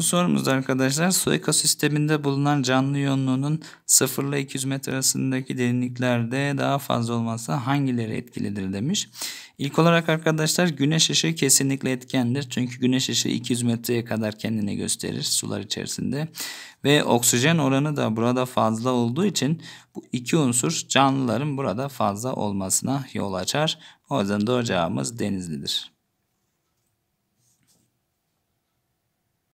Bu sorumuz arkadaşlar su ekosisteminde bulunan canlı yoğunluğunun 0 ile 200 metre arasındaki derinliklerde daha fazla olmasa hangileri etkilidir demiş. İlk olarak arkadaşlar güneş ışığı kesinlikle etkendir. Çünkü güneş ışığı 200 metreye kadar kendini gösterir sular içerisinde. Ve oksijen oranı da burada fazla olduğu için bu iki unsur canlıların burada fazla olmasına yol açar. O yüzden doğru cevabımız denizlidir.